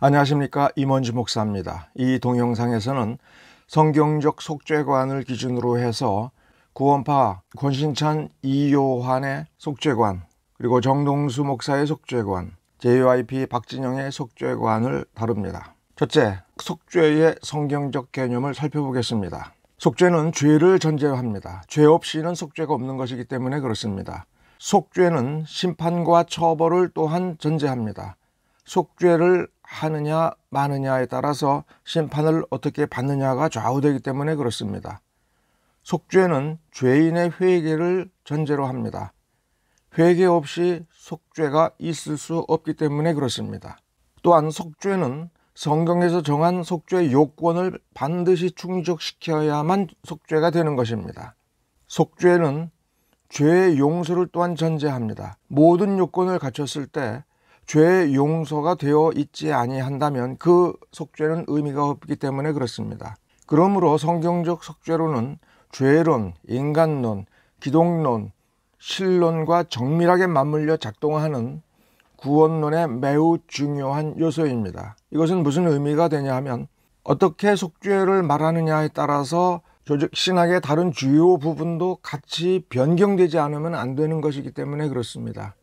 안녕하십니까 임원주 목사입니다. 이 동영상에서는 성경적 속죄관을 기준으로 해서 구원파 권신찬 이요환의 속죄관 그리고 정동수 목사의 속죄관 JYP 박진영의 속죄관을 다룹니다. 첫째, 속죄의 성경적 개념을 살펴보겠습니다. 속죄는 죄를 전제합니다. 죄 없이는 속죄가 없는 것이기 때문에 그렇습니다. 속죄는 심판과 처벌을 또한 전제합니다. 속죄를 하느냐 마느냐에 따라서 심판을 어떻게 받느냐가 좌우되기 때문에 그렇습니다. 속죄는 죄인의 회개를 전제로 합니다. 회개 없이 속죄가 있을 수 없기 때문에 그렇습니다. 또한 속죄는 성경에서 정한 속죄 요건을 반드시 충족시켜야만 속죄가 되는 것입니다. 속죄는 죄의 용서를 또한 전제합니다. 모든 요건을 갖췄을 때죄 용서가 되어 있지 아니한다면 그 속죄는 의미가 없기 때문에 그렇습니다. 그러므로 성경적 속죄로는 죄론, 인간론, 기독론, 신론과 정밀하게 맞물려 작동하는 구원론의 매우 중요한 요소입니다. 이것은 무슨 의미가 되냐 하면 어떻게 속죄를 말하느냐에 따라서 조직 신학의 다른 주요 부분도 같이 변경되지 않으면 안 되는 것이기 때문에 그렇습니다.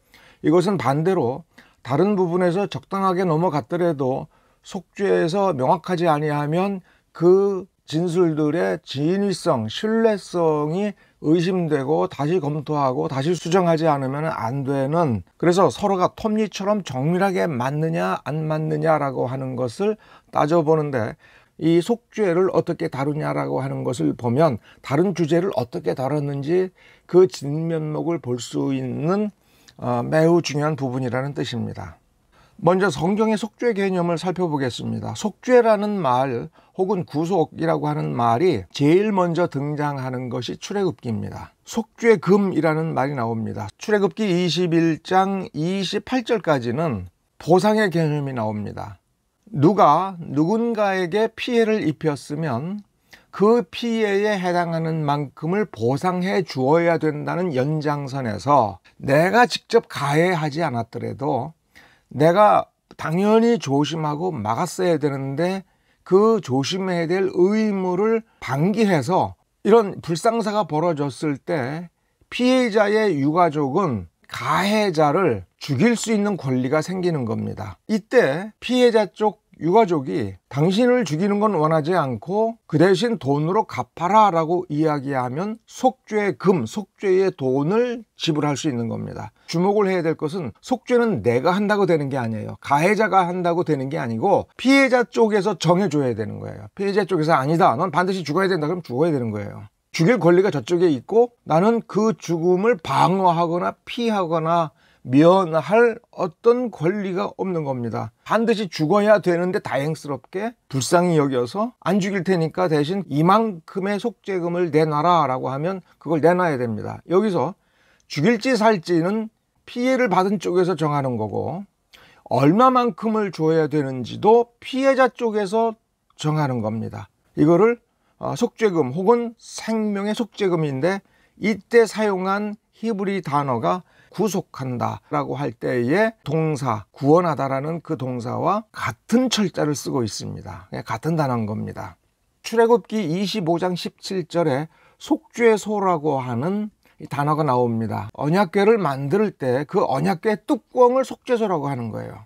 이것은 반대로 다른 부분에서 적당하게 넘어갔더라도 속죄에서 명확하지 아니하면 그 진술들의 진위성, 신뢰성이 의심되고 다시 검토하고 다시 수정하지 않으면 안 되는 그래서 서로가 톱니처럼 정밀하게 맞느냐 안 맞느냐라고 하는 것을 따져보는데 이 속죄를 어떻게 다루냐라고 하는 것을 보면 다른 주제를 어떻게 다뤘는지 그 진면목을 볼 수 있는 어, 매우 중요한 부분이라는 뜻입니다. 먼저 성경의 속죄 개념을 살펴보겠습니다. 속죄라는 말 혹은 구속이라고 하는 말이 제일 먼저 등장하는 것이 출애굽기입니다. 속죄금이라는 말이 나옵니다. 출애굽기 21장 28절까지는 보상의 개념이 나옵니다. 누가 누군가에게 피해를 입혔으면 그 피해에 해당하는 만큼을 보상해 주어야 된다는 연장선에서 내가 직접 가해하지 않았더라도 내가 당연히 조심하고 막았어야 되는데 그 조심해야 될 의무를 방기해서 이런 불상사가 벌어졌을 때 피해자의 유가족은 가해자를 죽일 수 있는 권리가 생기는 겁니다. 이때 피해자 쪽 유가족이 당신을 죽이는 건 원하지 않고 그 대신 돈으로 갚아라 라고 이야기하면 속죄의 금, 속죄의 돈을 지불할 수 있는 겁니다. 주목을 해야 될 것은 속죄는 내가 한다고 되는 게 아니에요. 가해자가 한다고 되는 게 아니고 피해자 쪽에서 정해줘야 되는 거예요. 피해자 쪽에서 아니다. 넌 반드시 죽어야 된다. 그럼 죽어야 되는 거예요. 죽일 권리가 저쪽에 있고 나는 그 죽음을 방어하거나 피하거나 면할 어떤 권리가 없는 겁니다. 반드시 죽어야 되는데 다행스럽게 불쌍히 여겨서 안 죽일 테니까 대신 이만큼의 속죄금을 내놔라 라고 하면 그걸 내놔야 됩니다. 여기서 죽일지 살지는 피해를 받은 쪽에서 정하는 거고 얼마만큼을 줘야 되는지도 피해자 쪽에서 정하는 겁니다. 이거를 어, 속죄금 혹은 생명의 속죄금인데 이때 사용한 히브리 단어가 구속한다라고 할 때에 동사 구원하다라는 그 동사와 같은 철자를 쓰고 있습니다. 예, 같은 단어인 겁니다. 출애굽기 25장 17절에 속죄 소라고 하는 단어가 나옵니다. 언약궤를 만들 때 그 언약궤 뚜껑을 속죄소라고 하는 거예요.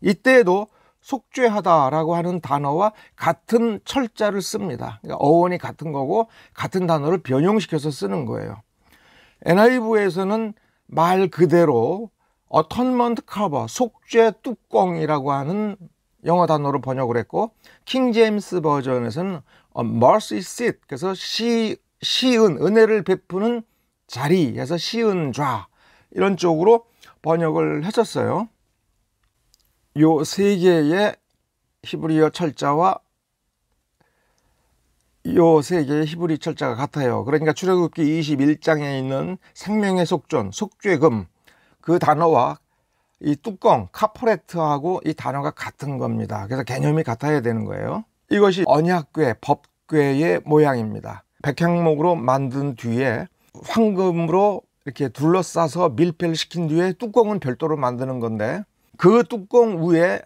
이때에도 속죄하다라고 하는 단어와 같은 철자를 씁니다. 그러니까 어원이 같은 거고 같은 단어를 변형시켜서 쓰는 거예요. NIV에서는 말 그대로 어턴먼트 커버, 속죄 뚜껑이라고 하는 영어 단어로 번역을 했고 킹 제임스 버전에서는 어, mercy seat 그래서 시, 시은 은혜를 베푸는 자리 해서 시은 좌 이런 쪽으로 번역을 했었어요. 요 세 개의 히브리어 철자와 요세 개의 히브리 철자가 같아요. 그러니까 출애굽기 21장에 있는 생명의 속존, 속죄 금그 단어와 이 뚜껑 카포레트하고 이 단어가 같은 겁니다. 그래서 개념이 같아야 되는 거예요. 이것이 언약궤, 법궤의 모양입니다. 백향목으로 만든 뒤에 황금으로 이렇게 둘러싸서 밀폐를 시킨 뒤에 뚜껑은 별도로 만드는 건데 그 뚜껑 위에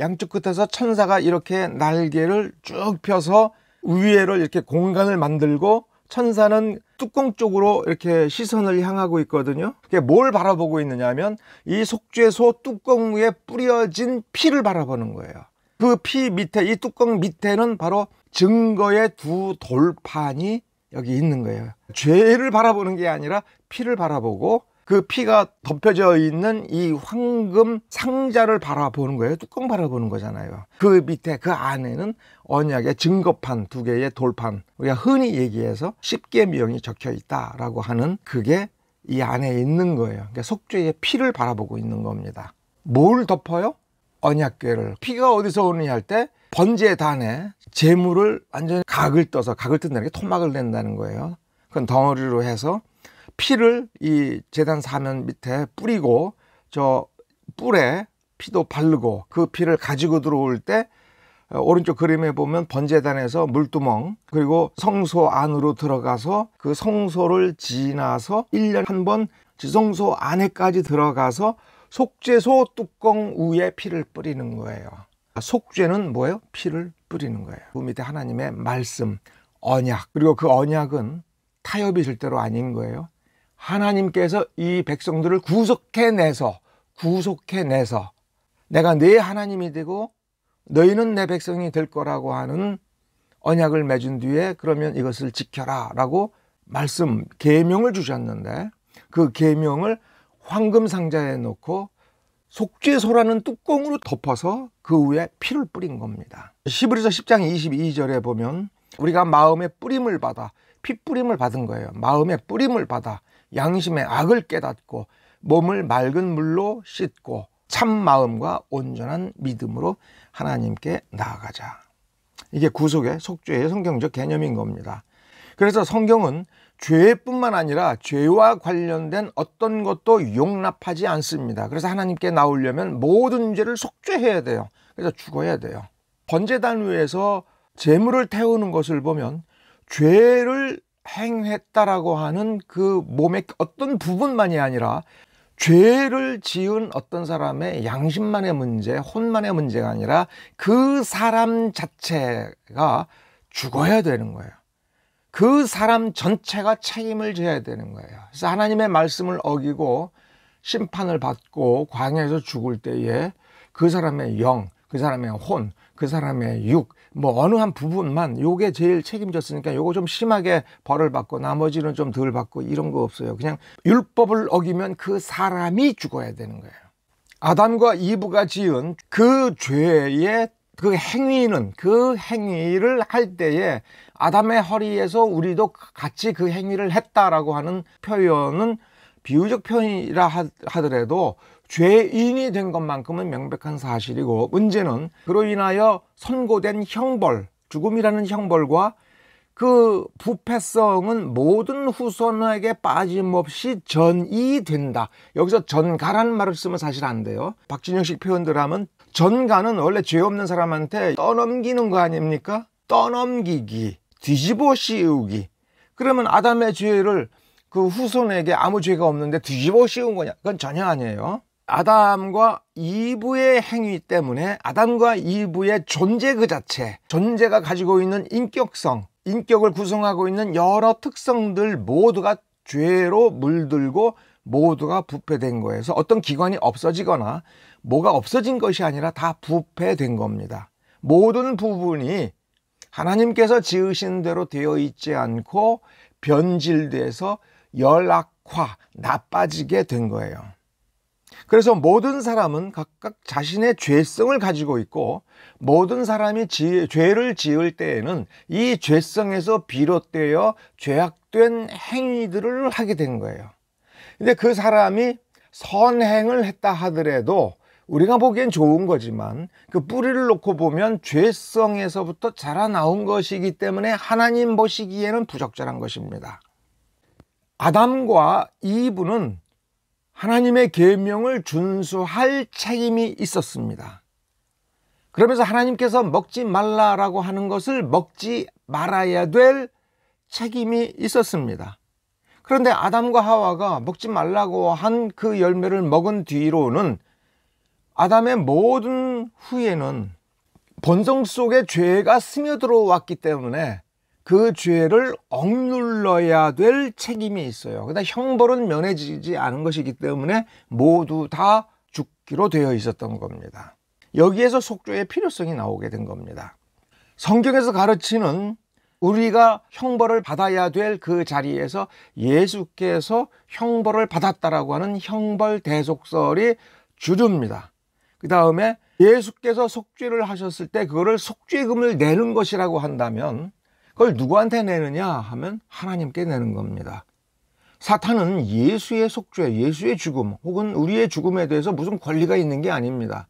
양쪽 끝에서 천사가 이렇게 날개를 쭉 펴서 위에로 이렇게 공간을 만들고 천사는 뚜껑 쪽으로 이렇게 시선을 향하고 있거든요. 그게 뭘 바라보고 있느냐 하면 이 속죄소 뚜껑 위에 뿌려진 피를 바라보는 거예요. 그 피 밑에, 이 뚜껑 밑에는 바로 증거의 두 돌판이 여기 있는 거예요. 죄를 바라보는 게 아니라 피를 바라보고 그 피가 덮여져 있는 이 황금 상자를 바라보는 거예요. 뚜껑 바라보는 거잖아요. 그 밑에 그 안에는 언약의 증거판 두 개의 돌판 우리가 흔히 얘기해서 쉽게 명이 적혀 있다라고 하는 그게 이 안에 있는 거예요. 그러니까 속죄의 피를 바라보고 있는 겁니다. 뭘 덮어요? 언약궤를 피가 어디서 오느냐 할 때 번제단에 재물을 완전히 각을 떠서 각을 뜬다는 게 토막을 낸다는 거예요. 그건 덩어리로 해서 피를 이 재단 사면 밑에 뿌리고 저 뿔에 피도 바르고 그 피를 가지고 들어올 때 어, 오른쪽 그림에 보면 번재단에서 물두멍 그리고 성소 안으로 들어가서 그 성소를 지나서 1년 한 번 지성소 안에까지 들어가서 속죄소 뚜껑 위에 피를 뿌리는 거예요. 속죄는 뭐예요? 피를 뿌리는 거예요. 그 밑에 하나님의 말씀, 언약. 그리고 그 언약은 타협이 절대로 아닌 거예요. 하나님께서 이 백성들을 구속해내서 구속해내서 내가 네 하나님이 되고 너희는 내 백성이 될 거라고 하는 언약을 맺은 뒤에 그러면 이것을 지켜라라고 말씀 계명을 주셨는데 그 계명을 황금 상자에 놓고 속죄소라는 뚜껑으로 덮어서 그 위에 피를 뿌린 겁니다. 히브리서 10장 22절에 보면 우리가 마음의 뿌림을 받아 피 뿌림을 받은 거예요. 마음의 뿌림을 받아 양심의 악을 깨닫고 몸을 맑은 물로 씻고 참 마음과 온전한 믿음으로 하나님께 나아가자. 이게 구속의 속죄의 성경적 개념인 겁니다. 그래서 성경은 죄뿐만 아니라 죄와 관련된 어떤 것도 용납하지 않습니다. 그래서 하나님께 나오려면 모든 죄를 속죄해야 돼요. 그래서 죽어야 돼요. 번제단 위에서 재물을 태우는 것을 보면 죄를 행했다라고 하는 그 몸의 어떤 부분만이 아니라 죄를 지은 어떤 사람의 양심만의 문제, 혼만의 문제가 아니라 그 사람 자체가 죽어야 되는 거예요. 그 사람 전체가 책임을 져야 되는 거예요. 그래서 하나님의 말씀을 어기고 심판을 받고 광야에서 죽을 때에 그 사람의 영, 그 사람의 혼, 그 사람의 육, 뭐 어느 한 부분만 요게 제일 책임졌으니까 요거 좀 심하게 벌을 받고 나머지는 좀 덜 받고 이런 거 없어요. 그냥 율법을 어기면 그 사람이 죽어야 되는 거예요. 아담과 이브가 지은 그 죄의 그 행위는 그 행위를 할 때에 아담의 허리에서 우리도 같이 그 행위를 했다라고 하는 표현은 비유적 표현이라 하더라도 죄인이 된 것만큼은 명백한 사실이고 문제는 그로 인하여 선고된 형벌, 죽음이라는 형벌과 그 부패성은 모든 후손에게 빠짐없이 전이된다. 여기서 전가라는 말을 쓰면 사실 안 돼요. 박진영식 표현들 하면 전가는 원래 죄 없는 사람한테 떠넘기는 거 아닙니까? 떠넘기기, 뒤집어 씌우기. 그러면 아담의 죄를 그 후손에게 아무 죄가 없는데 뒤집어 씌운 거냐? 그건 전혀 아니에요. 아담과 이브의 행위 때문에 아담과 이브의 존재 그 자체, 존재가 가지고 있는 인격성, 인격을 구성하고 있는 여러 특성들 모두가 죄로 물들고 모두가 부패된 거에서 어떤 기관이 없어지거나 뭐가 없어진 것이 아니라 다 부패된 겁니다. 모든 부분이 하나님께서 지으신 대로 되어 있지 않고 변질돼서 열악화, 나빠지게 된 거예요. 그래서 모든 사람은 각각 자신의 죄성을 가지고 있고 모든 사람이 지, 죄를 지을 때에는 이 죄성에서 비롯되어 죄악된 행위들을 하게 된 거예요. 근데 그 사람이 선행을 했다 하더라도 우리가 보기엔 좋은 거지만 그 뿌리를 놓고 보면 죄성에서부터 자라나온 것이기 때문에 하나님 보시기에는 부적절한 것입니다. 아담과 이브는 하나님의 계명을 준수할 책임이 있었습니다. 그러면서 하나님께서 먹지 말라라고 하는 것을 먹지 말아야 될 책임이 있었습니다. 그런데 아담과 하와가 먹지 말라고 한 그 열매를 먹은 뒤로는 아담의 모든 후에는 본성 속에 죄가 스며들어왔기 때문에 그 죄를 억눌러야 될 책임이 있어요. 그러 형벌은 면해지지 않은 것이기 때문에 모두 다 죽기로 되어 있었던 겁니다. 여기에서 속죄의 필요성이 나오게 된 겁니다. 성경에서 가르치는 우리가 형벌을 받아야 될 그 자리에서 예수께서 형벌을 받았다라고 하는 형벌 대속설이 주류입니다. 그 다음에 예수께서 속죄를 하셨을 때 그거를 속죄금을 내는 것이라고 한다면 그걸 누구한테 내느냐 하면 하나님께 내는 겁니다. 사탄은 예수의 속죄, 예수의 죽음 혹은 우리의 죽음에 대해서 무슨 권리가 있는 게 아닙니다.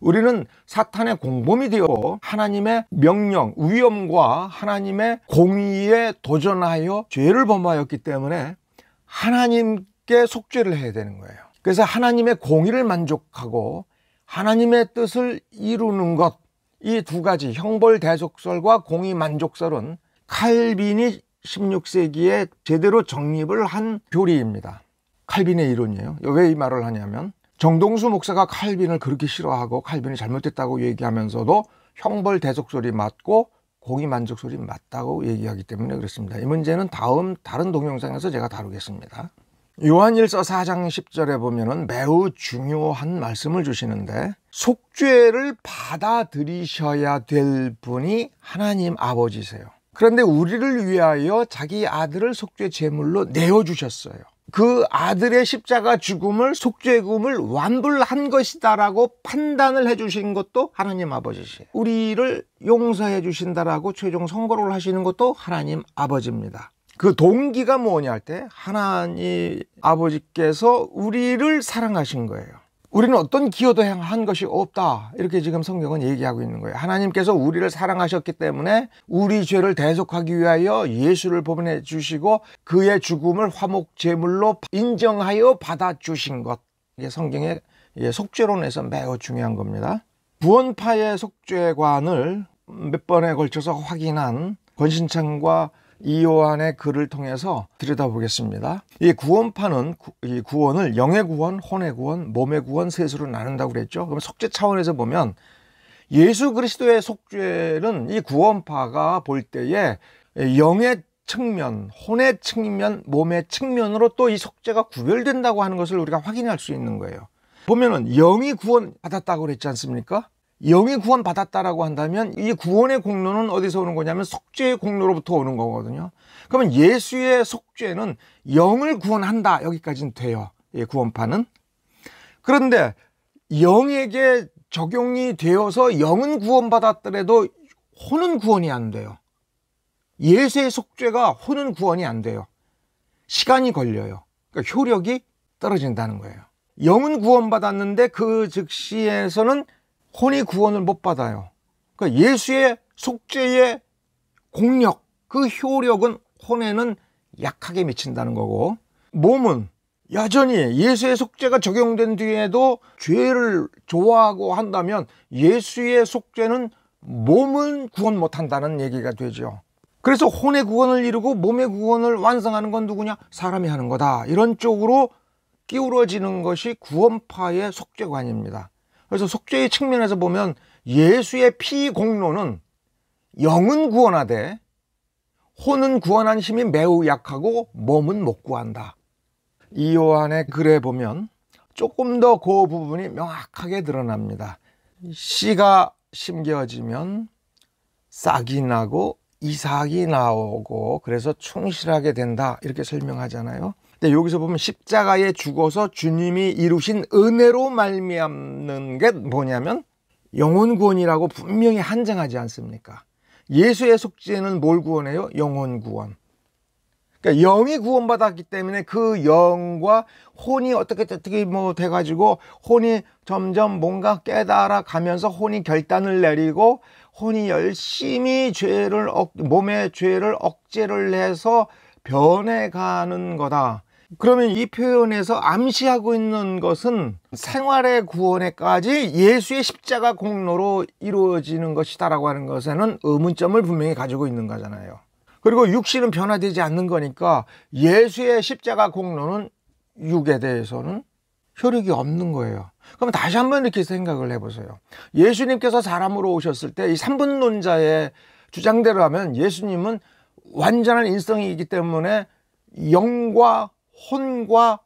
우리는 사탄의 공범이 되어 하나님의 명령, 위엄과 하나님의 공의에 도전하여 죄를 범하였기 때문에 하나님께 속죄를 해야 되는 거예요. 그래서 하나님의 공의를 만족하고 하나님의 뜻을 이루는 것, 이두 가지 형벌 대속설과 공의 만족설은 칼빈이 16세기에 제대로 정립을 한 교리입니다. 칼빈의 이론이에요. 왜 이 말을 하냐면 정동수 목사가 칼빈을 그렇게 싫어하고 칼빈이 잘못됐다고 얘기하면서도 형벌 대속설이 맞고 공의 만족설이 맞다고 얘기하기 때문에 그렇습니다. 이 문제는 다음 다른 동영상에서 제가 다루겠습니다. 요한일서 4장 10절에 보면은 매우 중요한 말씀을 주시는데 속죄를 받아들이셔야 될 분이 하나님 아버지세요. 그런데 우리를 위하여 자기 아들을 속죄 제물로 내어 주셨어요. 그 아들의 십자가 죽음을 속죄금을 완불한 것이다라고 판단을 해주신 것도 하나님 아버지시. 에요 우리를 용서해 주신다라고 최종 선고를 하시는 것도 하나님 아버지입니다. 그 동기가 뭐냐 할 때 하나님 아버지께서 우리를 사랑하신 거예요. 우리는 어떤 기여도 한 것이 없다. 이렇게 지금 성경은 얘기하고 있는 거예요. 하나님께서 우리를 사랑하셨기 때문에 우리 죄를 대속하기 위하여 예수를 보내 주시고 그의 죽음을 화목 제물로 인정하여 받아 주신 것. 이게 성경의 예, 속죄론에서 매우 중요한 겁니다. 부원파의 속죄관을 몇 번에 걸쳐서 확인한 권신창과 이요한의 글을 통해서 들여다보겠습니다. 이 구원파는 구, 이 구원을 영의 구원, 혼의 구원, 몸의 구원, 세수로 나눈다고 그랬죠. 그럼 속죄 차원에서 보면 예수 그리스도의 속죄는 이 구원파가 볼 때에 영의 측면, 혼의 측면, 몸의 측면으로 또 이 속죄가 구별된다고 하는 것을 우리가 확인할 수 있는 거예요. 보면은 영이 구원받았다고 그랬지 않습니까? 영이 구원받았다라고 한다면 이 구원의 공로는 어디서 오는 거냐면 속죄의 공로로부터 오는 거거든요. 그러면 예수의 속죄는 영을 구원한다 여기까지는 돼요. 예, 구원파는. 그런데 영에게 적용이 되어서 영은 구원받았더라도 혼은 구원이 안 돼요. 예수의 속죄가 혼은 구원이 안 돼요. 시간이 걸려요. 그러니까 효력이 떨어진다는 거예요. 영은 구원받았는데 그 즉시에서는 혼이 구원을 못 받아요. 그러니까 예수의 속죄의 공력, 그 효력은 혼에는 약하게 미친다는 거고 몸은 여전히 예수의 속죄가 적용된 뒤에도 죄를 좋아하고 한다면 예수의 속죄는 몸은 구원 못한다는 얘기가 되죠. 그래서 혼의 구원을 이루고 몸의 구원을 완성하는 건 누구냐? 사람이 하는 거다. 이런 쪽으로 끼우러지는 것이 구원파의 속죄관입니다. 그래서 속죄의 측면에서 보면 예수의 피 공로는 영은 구원하되 혼은 구원한 힘이 매우 약하고 몸은 못 구한다. 이요한의 글에 보면 조금 더 그 부분이 명확하게 드러납니다. 씨가 심겨지면 싹이 나고 이삭이 나오고 그래서 충실하게 된다 이렇게 설명하잖아요. 근데 네, 여기서 보면 십자가에 죽어서 주님이 이루신 은혜로 말미암는 게 뭐냐면 영혼 구원이라고 분명히 한정하지 않습니까? 예수의 속죄는 뭘 구원해요? 영혼 구원. 그러니까 영이 구원받았기 때문에 그 영과 혼이 어떻게 어떻게 뭐 돼가지고 혼이 점점 뭔가 깨달아 가면서 혼이 결단을 내리고 혼이 열심히 죄를 억, 몸의 죄를 억제를 해서 변해가는 거다. 그러면 이 표현에서 암시하고 있는 것은 생활의 구원에까지 예수의 십자가 공로로 이루어지는 것이다라고 하는 것에는 의문점을 분명히 가지고 있는 거잖아요. 그리고 육신은 변화되지 않는 거니까 예수의 십자가 공로는 육에 대해서는 효력이 없는 거예요. 그럼 다시 한번 이렇게 생각을 해보세요. 예수님께서 사람으로 오셨을 때 이 삼분 논자의 주장대로 하면 예수님은 완전한 인성이기 때문에 영과 혼과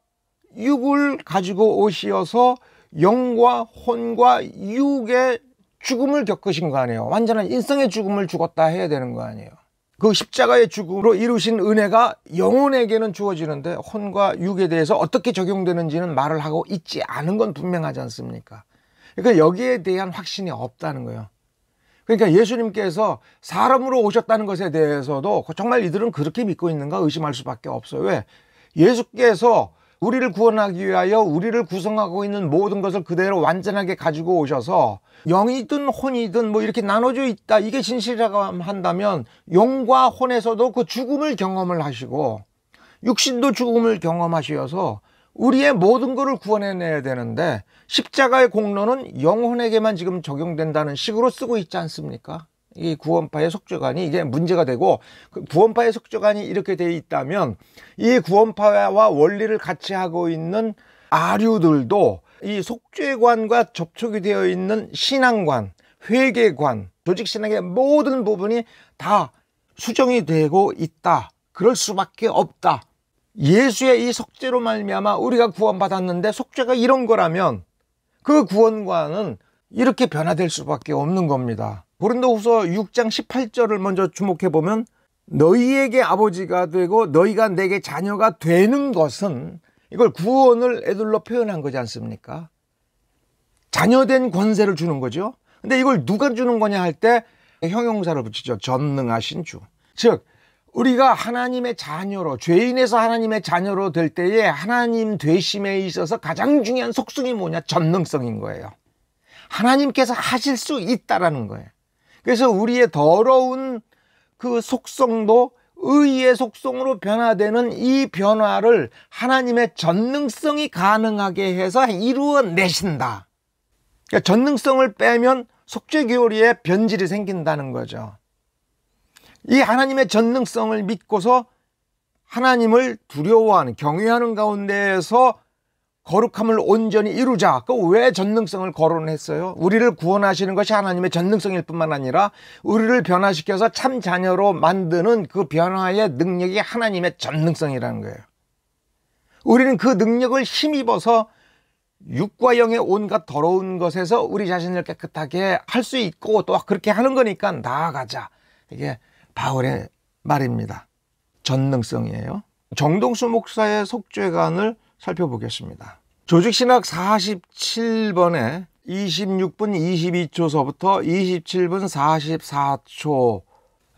육을 가지고 오시어서 영과 혼과 육의 죽음을 겪으신 거 아니에요. 완전한 인성의 죽음을 죽었다 해야 되는 거 아니에요. 그 십자가의 죽음으로 이루신 은혜가 영혼에게는 주어지는데 혼과 육에 대해서 어떻게 적용되는지는 말을 하고 있지 않은 건 분명하지 않습니까? 그러니까 여기에 대한 확신이 없다는 거예요. 그러니까 예수님께서 사람으로 오셨다는 것에 대해서도 정말 이들은 그렇게 믿고 있는가 의심할 수밖에 없어요. 왜? 예수께서 우리를 구원하기 위하여 우리를 구성하고 있는 모든 것을 그대로 완전하게 가지고 오셔서 영이든 혼이든 뭐 이렇게 나눠져 있다 이게 진실이라고 한다면 영과 혼에서도 그 죽음을 경험을 하시고 육신도 죽음을 경험하시어서 우리의 모든 것을 구원해내야 되는데 십자가의 공로는 영혼에게만 지금 적용된다는 식으로 쓰고 있지 않습니까? 이 구원파의 속죄관이 이제 문제가 되고 그 구원파의 속죄관이 이렇게 돼 있다면 이 구원파와 원리를 같이 하고 있는 아류들도 이 속죄관과 접촉이 되어 있는 신앙관, 회계관, 조직신앙의 모든 부분이 다 수정이 되고 있다. 그럴 수밖에 없다. 예수의 이 속죄로 말미암아 우리가 구원받았는데 속죄가 이런 거라면 그구원관은 이렇게 변화될 수밖에 없는 겁니다. 고린도후서 6장 18절을 먼저 주목해 보면 너희에게 아버지가 되고 너희가 내게 자녀가 되는 것은 이걸 구원을 애들로 표현한 거지 않습니까? 자녀된 권세를 주는 거죠. 근데 이걸 누가 주는 거냐 할 때 형용사를 붙이죠. 전능하신 주. 즉 우리가 하나님의 자녀로 죄인에서 하나님의 자녀로 될 때에 하나님 되심에 있어서 가장 중요한 속성이 뭐냐? 전능성인 거예요. 하나님께서 하실 수 있다라는 거예요. 그래서 우리의 더러운 그 속성도 의의 속성으로 변화되는 이 변화를 하나님의 전능성이 가능하게 해서 이루어내신다. 그러니까 전능성을 빼면 속죄교리에 변질이 생긴다는 거죠. 이 하나님의 전능성을 믿고서 하나님을 두려워하는 경외하는 가운데에서 거룩함을 온전히 이루자. 그 왜 전능성을 거론했어요? 우리를 구원하시는 것이 하나님의 전능성일 뿐만 아니라 우리를 변화시켜서 참 자녀로 만드는 그 변화의 능력이 하나님의 전능성이라는 거예요. 우리는 그 능력을 힘입어서 육과 영의 온갖 더러운 것에서 우리 자신을 깨끗하게 할 수 있고 또 그렇게 하는 거니까 나아가자. 이게 바울의 말입니다. 전능성이에요. 정동수 목사의 속죄관을 살펴보겠습니다. 조직신학 47번에 26분 22초서부터 27분 44초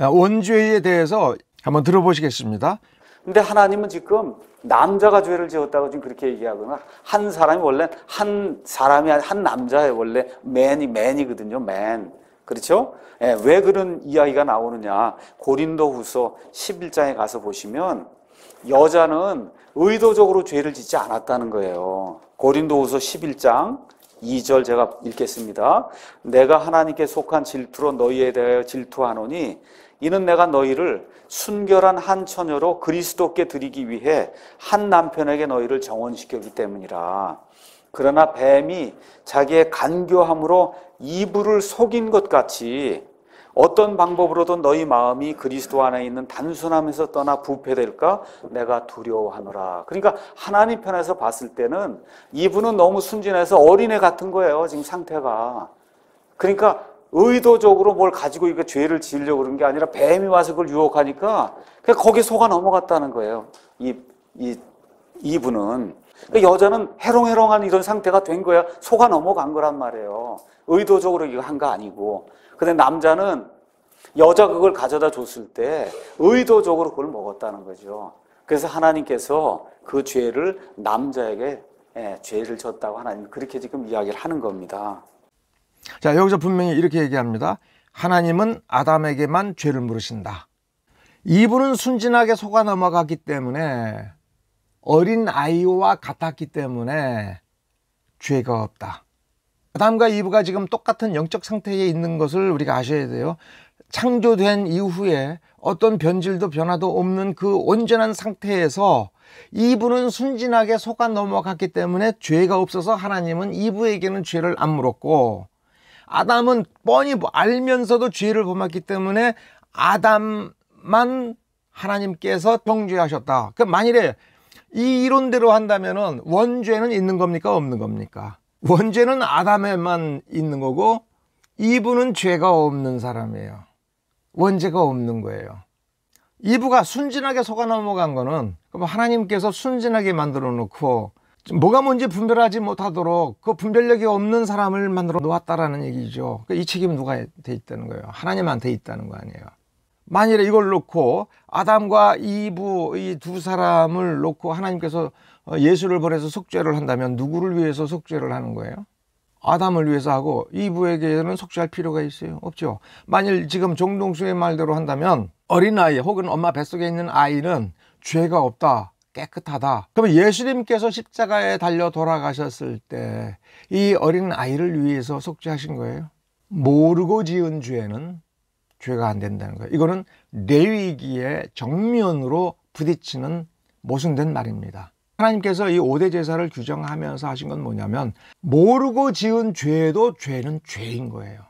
원죄에 대해서 한번 들어보시겠습니다. 근데 하나님은 지금 남자가 죄를 지었다고 지금 그렇게 얘기하거나 한 사람이 원래 한 사람이 한 남자의 원래 맨이 맨이거든요. 맨. 그렇죠? 예, 왜 그런 이야기가 나오느냐? 고린도후서 11장에 가서 보시면 여자는 의도적으로 죄를 짓지 않았다는 거예요. 고린도후서 11장 2절 제가 읽겠습니다. 내가 하나님께 속한 질투로 너희에 대하여 질투하노니 이는 내가 너희를 순결한 한 처녀로 그리스도께 드리기 위해 한 남편에게 너희를 정원시켰기 때문이라. 그러나 뱀이 자기의 간교함으로 이불을 속인 것 같이 어떤 방법으로든 너희 마음이 그리스도 안에 있는 단순함에서 떠나 부패될까 내가 두려워하노라. 그러니까 하나님 편에서 봤을 때는 이분은 너무 순진해서 어린애 같은 거예요. 지금 상태가. 그러니까 의도적으로 뭘 가지고 이거 죄를 지으려고 그런 게 아니라 뱀이 와서 그걸 유혹하니까 그냥 거기 속아 넘어갔다는 거예요. 이, 이, 이분은. 그러니까 여자는 해롱해롱한 이런 상태가 된 거야. 속아 넘어간 거란 말이에요. 의도적으로 이거 한 거 아니고. 근데 남자는 여자 그걸 가져다 줬을 때 의도적으로 그걸 먹었다는 거죠. 그래서 하나님께서 그 죄를 남자에게 예, 죄를 졌다고 하나님 그렇게 지금 이야기를 하는 겁니다. 자, 여기서 분명히 이렇게 얘기합니다. 하나님은 아담에게만 죄를 물으신다. 이분은 순진하게 속아 넘어가기 때문에 어린 아이와 같았기 때문에 죄가 없다. 부담과 이부가 지금 똑같은 영적 상태에 있는 것을 우리가 아셔야 돼요. 창조된 이후에 어떤 변질도 변화도 없는 그 온전한 상태에서 이부는 순진하게 속아 넘어갔기 때문에 죄가 없어서 하나님은 이부에게는 죄를 안 물었고 아담은 뻔히 뭐 알면서도 죄를 범했기 때문에 아담만 하나님께서 정죄하셨다. 그 만일에 이 이론대로 한다면 원죄는 있는 겁니까 없는 겁니까? 원죄는 아담에만 있는 거고 이브는 죄가 없는 사람이에요. 원죄가 없는 거예요. 이브가 순진하게 속아 넘어간 거는 하나님께서 순진하게 만들어 놓고 뭐가 뭔지 분별하지 못하도록 그 분별력이 없는 사람을 만들어 놓았다라는 얘기죠. 그러니까 이 책임 누가 돼 있다는 거예요. 하나님한테 있다는 거 아니에요. 만일 이걸 놓고 아담과 이브 이두 사람을 놓고 하나님께서 어, 예수를 보내서 속죄를 한다면 누구를 위해서 속죄를 하는 거예요? 아담을 위해서 하고 이브에게는 속죄할 필요가 있어요? 없죠. 만일 지금 종동수의 말대로 한다면 어린아이 혹은 엄마 뱃속에 있는 아이는 죄가 없다. 깨끗하다. 그러면 예수님께서 십자가에 달려 돌아가셨을 때 이 어린 아이를 위해서 속죄하신 거예요. 모르고 지은 죄는 죄가 안 된다는 거예요. 이거는 레위기에 정면으로 부딪히는 모순된 말입니다. 하나님께서 이 5대 제사를 규정하면서 하신 건 뭐냐면 모르고 지은 죄도 죄는 죄인 거예요.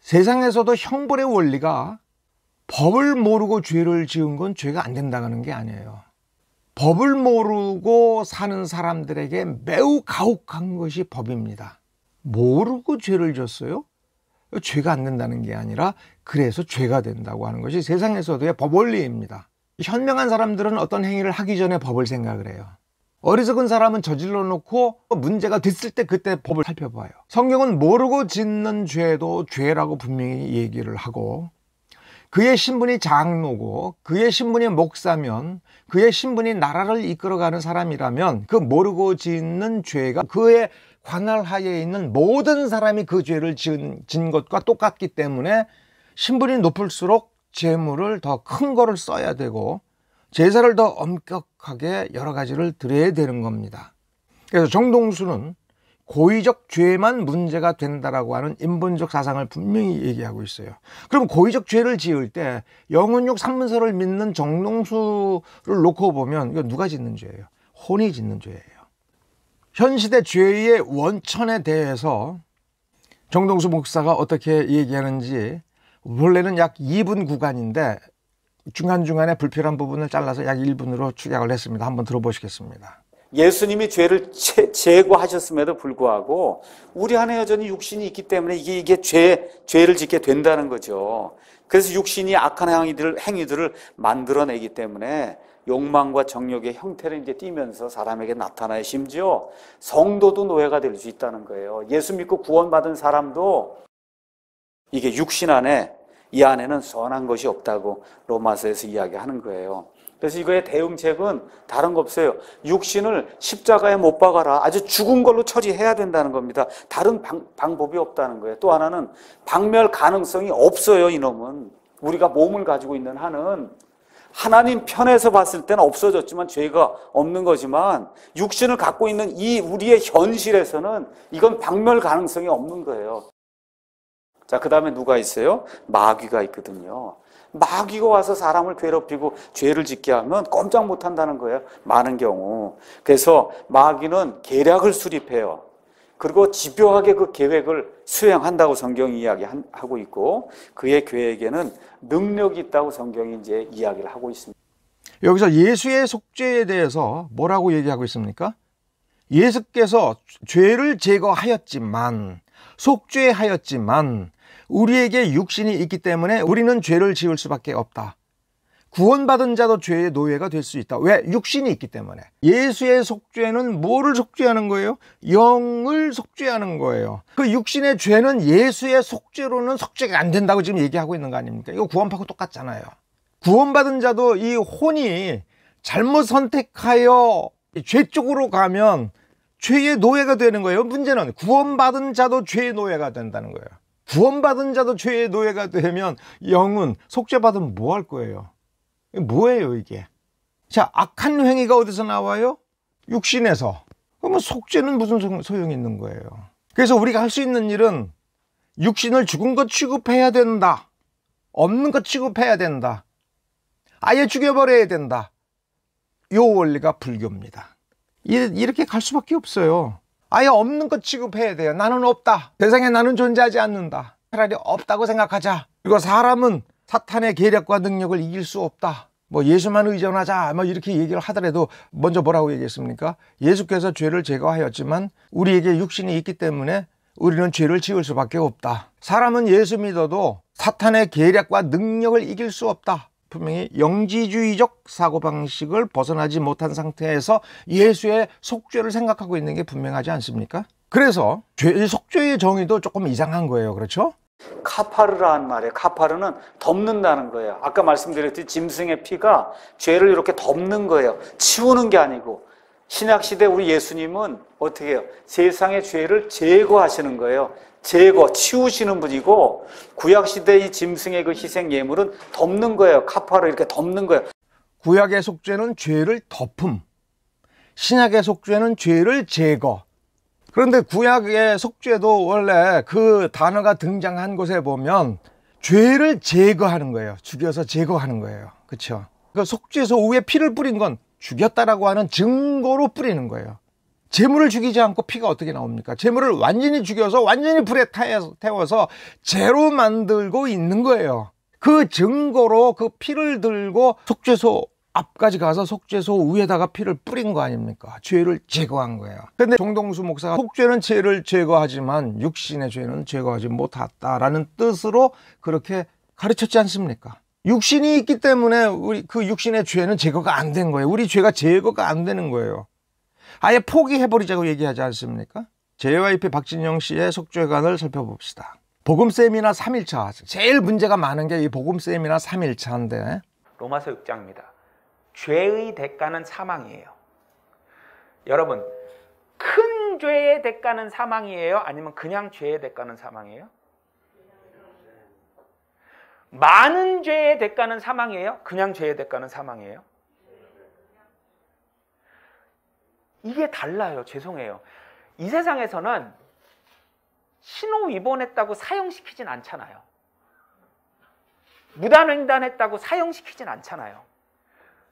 세상에서도 형벌의 원리가 법을 모르고 죄를 지은 건 죄가 안 된다는 게 아니에요. 법을 모르고 사는 사람들에게 매우 가혹한 것이 법입니다. 모르고 죄를 졌어요? 죄가 안 된다는 게 아니라 그래서 죄가 된다고 하는 것이 세상에서도의 법 원리입니다. 현명한 사람들은 어떤 행위를 하기 전에 법을 생각을 해요. 어리석은 사람은 저질러 놓고 문제가 됐을 때 그때 법을 살펴봐요. 성경은 모르고 짓는 죄도 죄라고 분명히 얘기를 하고 그의 신분이 장로고 그의 신분이 목사면 그의 신분이 나라를 이끌어가는 사람이라면 그 모르고 짓는 죄가 그의 관할하에 있는 모든 사람이 그 죄를 지은, 진 것과 똑같기 때문에 신분이 높을수록 재물을 더 큰 거를 써야 되고 제사를 더 엄격하게 여러 가지를 드려야 되는 겁니다. 그래서 정동수는 고의적 죄만 문제가 된다라고 하는 인본적 사상을 분명히 얘기하고 있어요. 그럼 고의적 죄를 지을 때 영혼육 삼문서를 믿는 정동수를 놓고 보면 이거 누가 짓는 죄예요? 혼이 짓는 죄예요. 현 시대 죄의 원천에 대해서 정동수 목사가 어떻게 얘기하는지 원래는 약 2분 구간인데 중간중간에 불필요한 부분을 잘라서 약 1분으로 축약을 했습니다. 한번 들어보시겠습니다. 예수님이 죄를 제, 거하셨음에도 불구하고 우리 안에 여전히 육신이 있기 때문에 이게 이게 죄 죄를 짓게 된다는 거죠. 그래서 육신이 악한 행위들, 행위들을 만들어내기 때문에 욕망과 정욕의 형태를 이제 띠면서 사람에게 나타나요. 심지어 성도도 노예가 될 수 있다는 거예요. 예수 믿고 구원받은 사람도 이게 육신 안에 이 안에는 선한 것이 없다고 로마서에서 이야기하는 거예요. 그래서 이거의 대응책은 다른 거 없어요. 육신을 십자가에 못 박아라. 아주 죽은 걸로 처리해야 된다는 겁니다. 다른 방, 방법이 없다는 거예요. 또 하나는 박멸 가능성이 없어요, 이놈은. 우리가 몸을 가지고 있는 한은 하나님 편에서 봤을 때는 없어졌지만 죄가 없는 거지만 육신을 갖고 있는 이 우리의 현실에서는 이건 박멸 가능성이 없는 거예요. 자, 그 다음에 누가 있어요? 마귀가 있거든요. 마귀가 와서 사람을 괴롭히고 죄를 짓게 하면 꼼짝 못 한다는 거예요. 많은 경우. 그래서 마귀는 계략을 수립해요. 그리고 집요하게 그 계획을 수행한다고 성경이 이야기하고 있고 그의 계획에는 능력이 있다고 성경이 이제 이야기를 하고 있습니다. 여기서 예수의 속죄에 대해서 뭐라고 얘기하고 있습니까? 예수께서 죄를 제거하였지만 속죄하였지만 우리에게 육신이 있기 때문에 우리는 죄를 지을 수밖에 없다. 구원받은 자도 죄의 노예가 될 수 있다. 왜? 육신이 있기 때문에. 예수의 속죄는 뭐를 속죄하는 거예요? 영을 속죄하는 거예요. 그 육신의 죄는 예수의 속죄로는 속죄가 안 된다고 지금 얘기하고 있는 거 아닙니까? 이거 구원받고 똑같잖아요. 구원받은 자도 이 혼이 잘못 선택하여 죄 쪽으로 가면 죄의 노예가 되는 거예요. 문제는 구원받은 자도 죄의 노예가 된다는 거예요. 구원받은 자도 죄의 노예가 되면 영은 속죄받으면 뭐 할 거예요? 뭐예요 이게? 자 악한 행위가 어디서 나와요? 육신에서. 그러면 속죄는 무슨 소용이 있는 거예요? 그래서 우리가 할 수 있는 일은 육신을 죽은 것 취급해야 된다. 없는 것 취급해야 된다. 아예 죽여버려야 된다. 요 원리가 불교입니다. 이렇게 갈 수밖에 없어요. 아예 없는 것 취급해야 돼요. 나는 없다. 세상에 나는 존재하지 않는다. 차라리 없다고 생각하자. 그리고 사람은 사탄의 계략과 능력을 이길 수 없다. 뭐 예수만 의존하자 뭐 이렇게 얘기를 하더라도 먼저 뭐라고 얘기했습니까? 예수께서 죄를 제거하였지만 우리에게 육신이 있기 때문에 우리는 죄를 지을 수밖에 없다. 사람은 예수 믿어도 사탄의 계략과 능력을 이길 수 없다. 분명히 영지주의적 사고방식을 벗어나지 못한 상태에서 예수의 속죄를 생각하고 있는 게 분명하지 않습니까? 그래서 죄, 의 속죄의 정의도 조금 이상한 거예요. 그렇죠? 카파르라는 말이에요. 카파르는 덮는다는 거예요. 아까 말씀드렸듯이 짐승의 피가 죄를 이렇게 덮는 거예요. 치우는 게 아니고 신약 시대 우리 예수님은 어떻게 해요? 세상의 죄를 제거하시는 거예요. 제거, 치우시는 분이고 구약시대의 짐승의 그 희생 예물은 덮는 거예요. 카파를 이렇게 덮는 거예요. 구약의 속죄는 죄를 덮음, 신약의 속죄는 죄를 제거. 그런데 구약의 속죄도 원래 그 단어가 등장한 곳에 보면 죄를 제거하는 거예요. 죽여서 제거하는 거예요. 그렇죠? 그 속죄소 위에 피를 뿌린 건 죽였다라고 하는 증거로 뿌리는 거예요. 재물을 죽이지 않고 피가 어떻게 나옵니까? 재물을 완전히 죽여서 완전히 불에 태워서 재로 만들고 있는 거예요. 그 증거로 그 피를 들고 속죄소 앞까지 가서 속죄소 위에다가 피를 뿌린 거 아닙니까? 죄를 제거한 거예요. 근데 종동수 목사가 속죄는 죄를 제거하지만 육신의 죄는 제거하지 못했다라는 뜻으로 그렇게 가르쳤지 않습니까? 육신이 있기 때문에 우리 그 육신의 죄는 제거가 안 된 거예요. 우리 죄가 제거가 안 되는 거예요. 아예 포기해버리자고 얘기하지 않습니까? JYP 박진영 씨의 속죄관을 살펴봅시다. 복음 세미나 3일차 제일 문제가 많은 게 이 복음 세미나 3일차인데 로마서 6장입니다. 죄의 대가는 사망이에요. 여러분 큰 죄의 대가는 사망이에요? 아니면 그냥 죄의 대가는 사망이에요? 많은 죄의 대가는 사망이에요? 그냥 죄의 대가는 사망이에요? 이게 달라요. 죄송해요. 이 세상에서는 신호 위반했다고 사용시키진 않잖아요. 무단횡단했다고 사용시키진 않잖아요.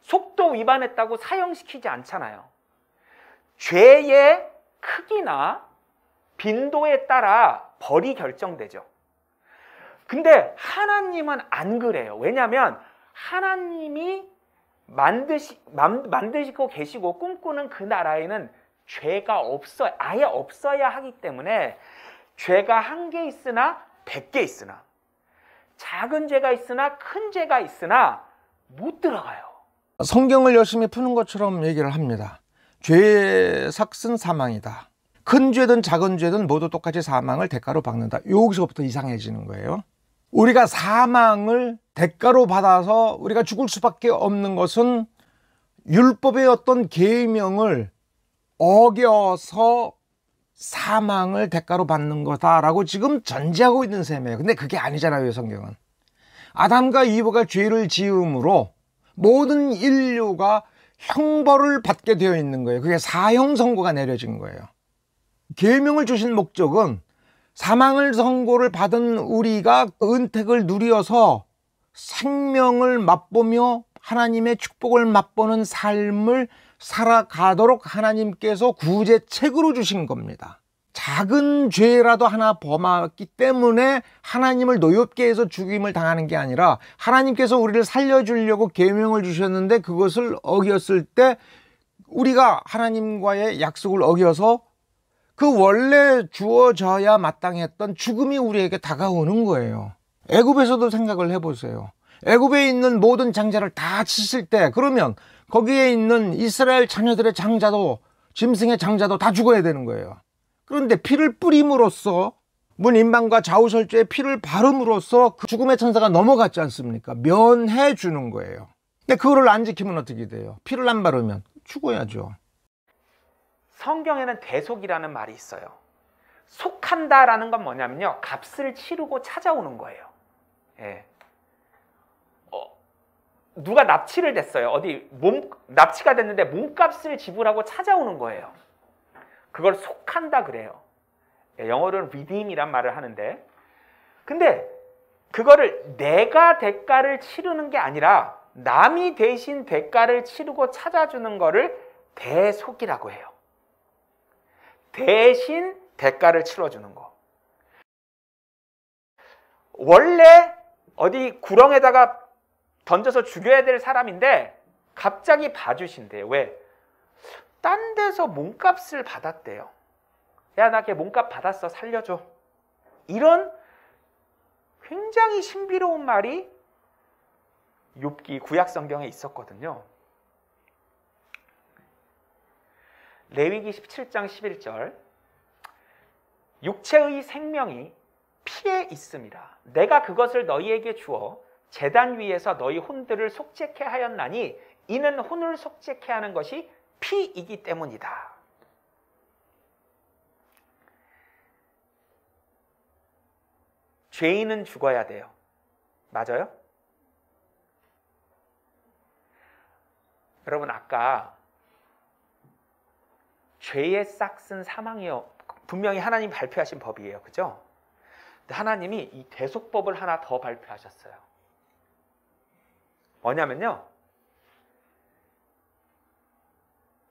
속도 위반했다고 사용시키지 않잖아요. 죄의 크기나 빈도에 따라 벌이 결정되죠. 근데 하나님은 안 그래요. 왜냐하면 하나님이 만드시, 만, 만드시고 계시고 꿈꾸는 그 나라에는 죄가 없어, 아예 없어야 하기 때문에 죄가 한 개 있으나 백 개 있으나 작은 죄가 있으나 큰 죄가 있으나 못 들어가요. 성경을 열심히 푸는 것처럼 얘기를 합니다. 죄의 삭은 사망이다. 큰 죄든 작은 죄든 모두 똑같이 사망을 대가로 받는다. 여기서부터 이상해지는 거예요. 우리가 사망을 대가로 받아서 우리가 죽을 수밖에 없는 것은 율법의 어떤 계명을 어겨서 사망을 대가로 받는 거다라고 지금 전제하고 있는 셈이에요. 근데 그게 아니잖아요, 성경은. 아담과 이브가 죄를 지음으로 모든 인류가 형벌을 받게 되어 있는 거예요. 그게 사형 선고가 내려진 거예요. 계명을 주신 목적은 사망을 선고를 받은 우리가 은택을 누리어서 생명을 맛보며 하나님의 축복을 맛보는 삶을 살아가도록 하나님께서 구제책으로 주신 겁니다. 작은 죄라도 하나 범하기 때문에 하나님을 노엽게 해서 죽임을 당하는 게 아니라 하나님께서 우리를 살려주려고 계명을 주셨는데 그것을 어겼을 때 우리가 하나님과의 약속을 어겨서 그 원래 주어져야 마땅했던 죽음이 우리에게 다가오는 거예요. 애굽에서도 생각을 해보세요. 애굽에 있는 모든 장자를 다 치실 때 그러면 거기에 있는 이스라엘 자녀들의 장자도 짐승의 장자도 다 죽어야 되는 거예요. 그런데 피를 뿌림으로써 문 인방과 좌우설주의 피를 바름으로써 그 죽음의 천사가 넘어갔지 않습니까? 면해 주는 거예요. 근데 그거를 안 지키면 어떻게 돼요? 피를 안 바르면 죽어야죠. 성경에는 대속이라는 말이 있어요. 속한다라는 건 뭐냐면요. 값을 치르고 찾아오는 거예요. 예. 어, 누가 납치를 됐어요. 어디 몸 납치가 됐는데 몸값을 지불하고 찾아오는 거예요. 그걸 속한다 그래요. 예, 영어로는 redeem이란 말을 하는데 근데 그거를 내가 대가를 치르는 게 아니라 남이 대신 대가를 치르고 찾아주는 거를 대속이라고 해요. 대신 대가를 치러주는 거. 원래 어디 구렁에다가 던져서 죽여야 될 사람인데 갑자기 봐주신대요. 왜? 딴 데서 몸값을 받았대요. 야, 나 걔 몸값 받았어. 살려줘. 이런 굉장히 신비로운 말이 욥기 구약 성경에 있었거든요. 레위기 17장 11절 육체의 생명이 피해 있습니다. 내가 그것을 너희에게 주어 재단 위에서 너희 혼들을 속죄케 하였나니 이는 혼을 속죄케 하는 것이 피이기 때문이다. 죄인은 죽어야 돼요. 맞아요? 여러분 아까 죄의 싹쓴 사망이요 분명히 하나님 발표하신 법이에요. 그죠? 하나님이 이 대속법을 하나 더 발표하셨어요. 뭐냐면요.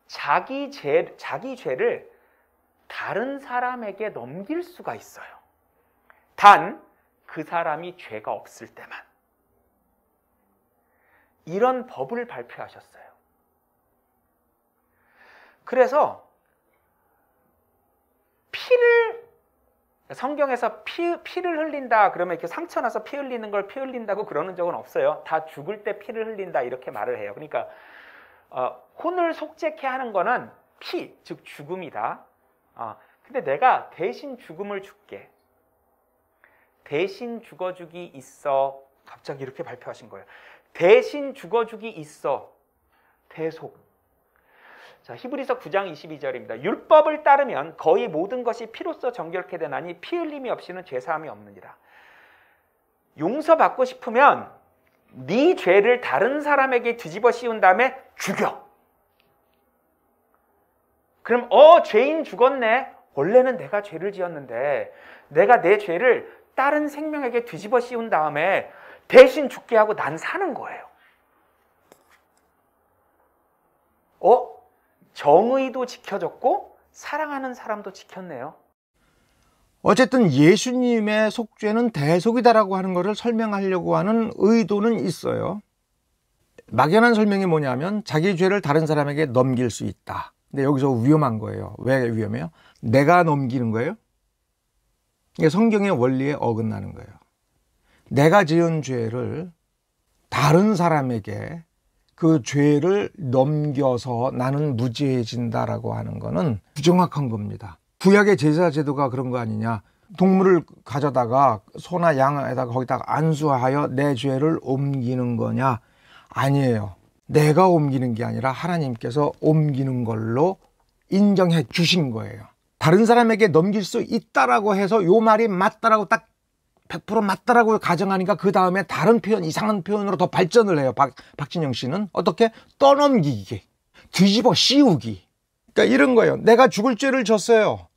자기 죄, 자기 죄를 다른 사람에게 넘길 수가 있어요. 단, 그 사람이 죄가 없을 때만. 이런 법을 발표하셨어요. 그래서 피를 성경에서 피, 피를 흘린다 그러면 이렇게 상처 나서 피 흘리는 걸 피 흘린다고 그러는 적은 없어요. 다 죽을 때 피를 흘린다 이렇게 말을 해요. 그러니까 어, 혼을 속죄케 하는 거는 피, 즉 죽음이다. 어, 근데 내가 대신 죽음을 줄게. 대신 죽어주기 있어. 갑자기 이렇게 발표하신 거예요. 대신 죽어주기 있어. 대속. 자, 히브리서 9장 22절입니다. 율법을 따르면 거의 모든 것이 피로써 정결케 되나니 피 흘림이 없이는 죄 사함이 없느니라. 용서받고 싶으면 네 죄를 다른 사람에게 뒤집어 씌운 다음에 죽여. 그럼 어 죄인 죽었네. 원래는 내가 죄를 지었는데 내가 내 죄를 다른 생명에게 뒤집어 씌운 다음에 대신 죽게 하고 난 사는 거예요. 어? 정의도 지켜졌고 사랑하는 사람도 지켰네요. 어쨌든 예수님의 속죄는 대속이다라고 하는 것을 설명하려고 하는 의도는 있어요. 막연한 설명이 뭐냐면 자기 죄를 다른 사람에게 넘길 수 있다. 근데 여기서 위험한 거예요. 왜 위험해요? 내가 넘기는 거예요. 이게 성경의 원리에 어긋나는 거예요. 내가 지은 죄를 다른 사람에게 그 죄를 넘겨서 나는 무죄해진다라고 하는 것은 부정확한 겁니다. 구약의 제사 제도가 그런 거 아니냐. 동물을 가져다가 소나 양에다가 거기다가 안수하여 내 죄를 옮기는 거냐? 아니에요. 내가 옮기는 게 아니라 하나님께서 옮기는 걸로 인정해 주신 거예요. 다른 사람에게 넘길 수 있다라고 해서 요 말이 맞다라고 딱100% 맞다라고 가정하니까 그 다음에 다른 표현, 이상한 표현으로 더 발전을 해요. 박, 박진영 씨는. 어떻게? 떠넘기기. 뒤집어 씌우기. 그러니까 이런 거예요. 내가 죽을 죄를 졌어요.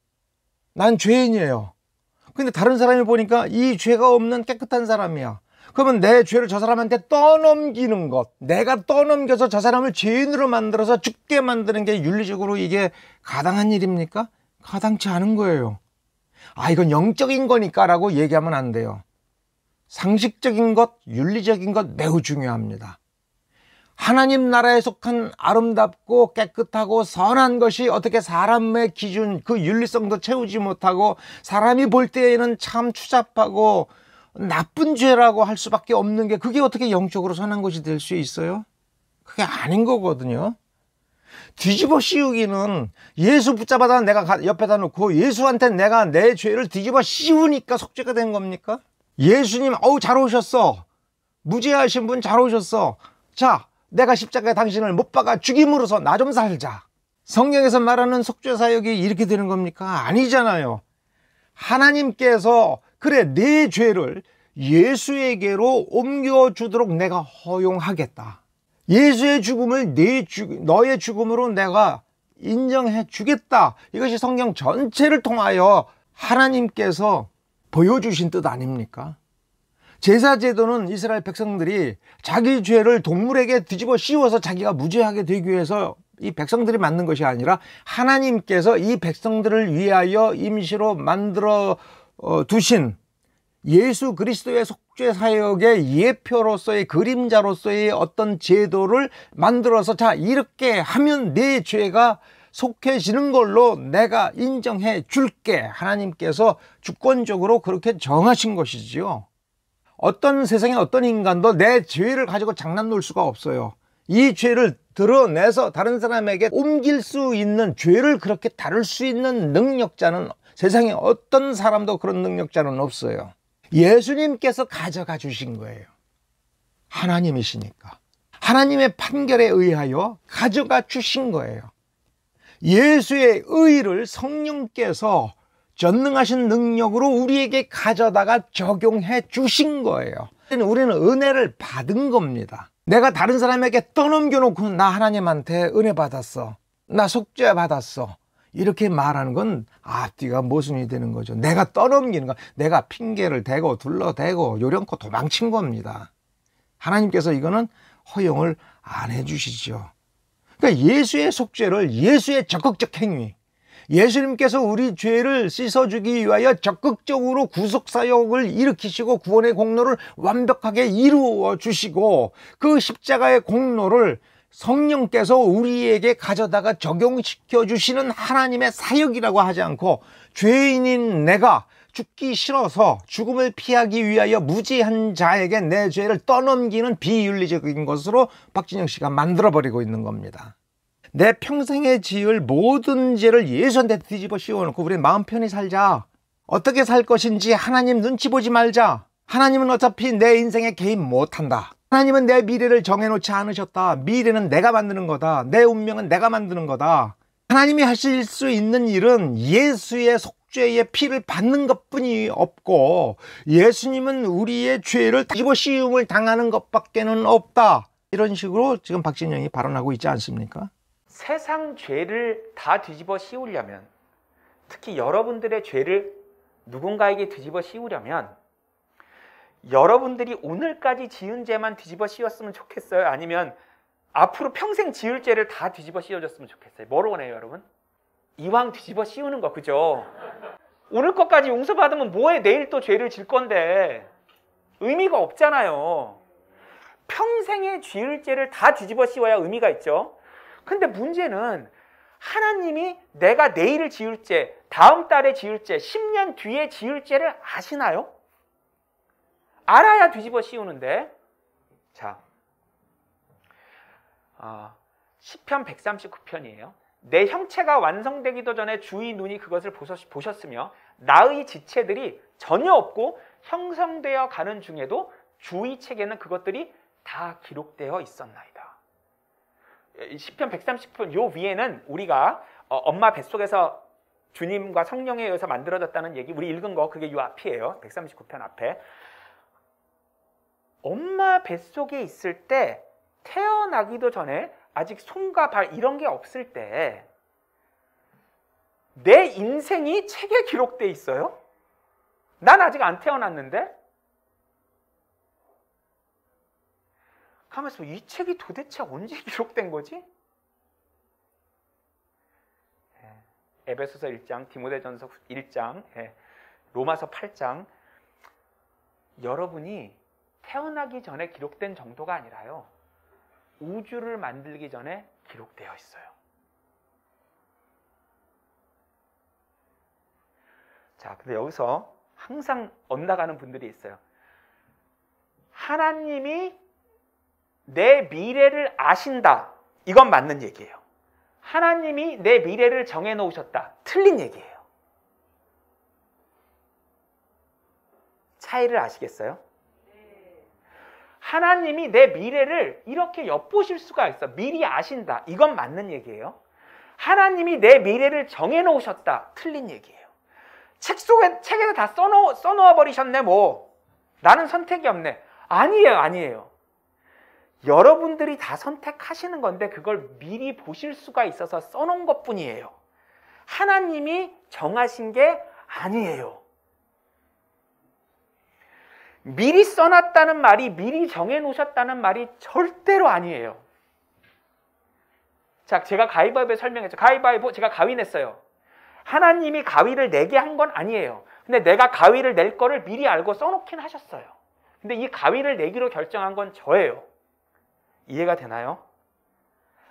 난 죄인이에요. 근데 다른 사람이 보니까 이 죄가 없는 깨끗한 사람이야. 그러면 내 죄를 저 사람한테 떠넘기는 것. 내가 떠넘겨서 저 사람을 죄인으로 만들어서 죽게 만드는 게 윤리적으로 이게 가당한 일입니까? 가당치 않은 거예요. 아, 이건 영적인 거니까라고 얘기하면 안 돼요. 상식적인 것, 윤리적인 것 매우 중요합니다. 하나님 나라에 속한 아름답고 깨끗하고 선한 것이 어떻게 사람의 기준, 그 윤리성도 채우지 못하고 사람이 볼 때에는 참 추잡하고 나쁜 죄라고 할 수밖에 없는 게 그게 어떻게 영적으로 선한 것이 될 수 있어요? 그게 아닌 거거든요. 뒤집어 씌우기는 예수 붙잡아다 내가 옆에다 놓고 예수한테 내가 내 죄를 뒤집어 씌우니까 속죄가 된 겁니까? 예수님 어우 잘 오셨어 무죄하신 분 잘 오셨어 자 내가 십자가에 당신을 못 박아 죽임으로서나 좀 살자 성경에서 말하는 속죄 사역이 이렇게 되는 겁니까? 아니잖아요 하나님께서 그래 내 죄를 예수에게로 옮겨주도록 내가 허용하겠다 예수의 죽음을 네 죽, 너의 죽음으로 내가 인정해 주겠다. 이것이 성경 전체를 통하여 하나님께서 보여주신 뜻 아닙니까? 제사제도는 이스라엘 백성들이 자기 죄를 동물에게 뒤집어 씌워서 자기가 무죄하게 되기 위해서 이 백성들이 만든 것이 아니라 하나님께서 이 백성들을 위하여 임시로 만들어 어, 두신 예수 그리스도의 속 국제사역의 예표로서의 그림자로서의 어떤 제도를 만들어서 자 이렇게 하면 내 죄가 속해지는 걸로 내가 인정해 줄게 하나님께서 주권적으로 그렇게 정하신 것이지요 어떤 세상에 어떤 인간도 내 죄를 가지고 장난놀 수가 없어요 이 죄를 드러내서 다른 사람에게 옮길 수 있는 죄를 그렇게 다룰 수 있는 능력자는 세상에 어떤 사람도 그런 능력자는 없어요 예수님께서 가져가 주신 거예요. 하나님이시니까. 하나님의 판결에 의하여 가져가 주신 거예요. 예수의 의를 성령께서 전능하신 능력으로 우리에게 가져다가 적용해 주신 거예요. 우리는 은혜를 받은 겁니다. 내가 다른 사람에게 떠넘겨 놓고 나 하나님한테 은혜 받았어. 나 속죄 받았어. 이렇게 말하는 건 앞뒤가 아, 모순이 되는 거죠. 내가 떠넘기는 거, 내가 핑계를 대고 둘러대고 요령코 도망친 겁니다. 하나님께서 이거는 허용을 안 해주시죠. 그러니까 예수의 속죄를 예수의 적극적 행위, 예수님께서 우리 죄를 씻어주기 위하여 적극적으로 구속사역을 일으키시고 구원의 공로를 완벽하게 이루어 주시고 그 십자가의 공로를 성령께서 우리에게 가져다가 적용시켜 주시는 하나님의 사역이라고 하지 않고 죄인인 내가 죽기 싫어서 죽음을 피하기 위하여 무지한 자에게 내 죄를 떠넘기는 비윤리적인 것으로 박진영 씨가 만들어버리고 있는 겁니다. 내 평생에 지을 모든 죄를 예수한테 뒤집어 씌워놓고 우리 마음 편히 살자. 어떻게 살 것인지 하나님 눈치 보지 말자. 하나님은 어차피 내 인생에 개입 못한다. 하나님은 내 미래를 정해놓지 않으셨다. 미래는 내가 만드는 거다. 내 운명은 내가 만드는 거다. 하나님이 하실 수 있는 일은 예수의 속죄의 피를 받는 것뿐이 없고 예수님은 우리의 죄를 입어 씌움을 당하는 것밖에는 없다. 이런 식으로 지금 박진영이 발언하고 있지 않습니까? 세상 죄를 다 뒤집어 씌우려면 특히 여러분들의 죄를 누군가에게 뒤집어 씌우려면 여러분들이 오늘까지 지은 죄만 뒤집어 씌웠으면 좋겠어요? 아니면 앞으로 평생 지을 죄를 다 뒤집어 씌워줬으면 좋겠어요? 뭐로 원해요, 여러분? 이왕 뒤집어 씌우는 거, 그죠? 오늘 것까지 용서받으면 뭐해? 내일 또 죄를 질 건데. 의미가 없잖아요. 평생의 지을 죄를 다 뒤집어 씌워야 의미가 있죠. 근데 문제는 하나님이 내가 내일을 지을 죄, 다음 달에 지을 죄, 10년 뒤에 지을 죄를 아시나요? 알아야 뒤집어 씌우는데 자 어, 아, 10편 139편이에요. 내 형체가 완성되기도 전에 주의 눈이 그것을 보셨으며 나의 지체들이 전혀 없고 형성되어 가는 중에도 주의 책에는 그것들이 다 기록되어 있었나이다. 10편 1 3 9편요 위에는 우리가 어, 엄마 뱃속에서 주님과 성령에 의해서 만들어졌다는 얘기 우리 읽은 거 그게 요 앞이에요. 139편 앞에 엄마 뱃속에 있을 때 태어나기도 전에 아직 손과 발 이런 게 없을 때 내 인생이 책에 기록돼 있어요? 난 아직 안 태어났는데? 가만있어. 이 책이 도대체 언제 기록된 거지? 예. 에베소서 1장, 디모데전서 1장, 예. 로마서 8장 여러분이 태어나기 전에 기록된 정도가 아니라요. 우주를 만들기 전에 기록되어 있어요. 자, 근데 여기서 항상 엇나가는 분들이 있어요. 하나님이 내 미래를 아신다. 이건 맞는 얘기예요. 하나님이 내 미래를 정해 놓으셨다. 틀린 얘기예요. 차이를 아시겠어요? 하나님이 내 미래를 이렇게 엿보실 수가 있어. 미리 아신다. 이건 맞는 얘기예요. 하나님이 내 미래를 정해놓으셨다. 틀린 얘기예요. 책 속에, 책에서 다 써놓, 써놓아 버리셨네, 뭐. 나는 선택이 없네. 아니에요, 아니에요. 여러분들이 다 선택하시는 건데 그걸 미리 보실 수가 있어서 써놓은 것 뿐이에요. 하나님이 정하신 게 아니에요. 미리 써놨다는 말이 미리 정해놓으셨다는 말이 절대로 아니에요. 자, 제가 가위바위보 에 설명했죠. 가위바위보 제가 가위냈어요. 하나님이 가위를 내게 한 건 아니에요. 근데 내가 가위를 낼 거를 미리 알고 써놓긴 하셨어요. 근데 이 가위를 내기로 결정한 건 저예요. 이해가 되나요?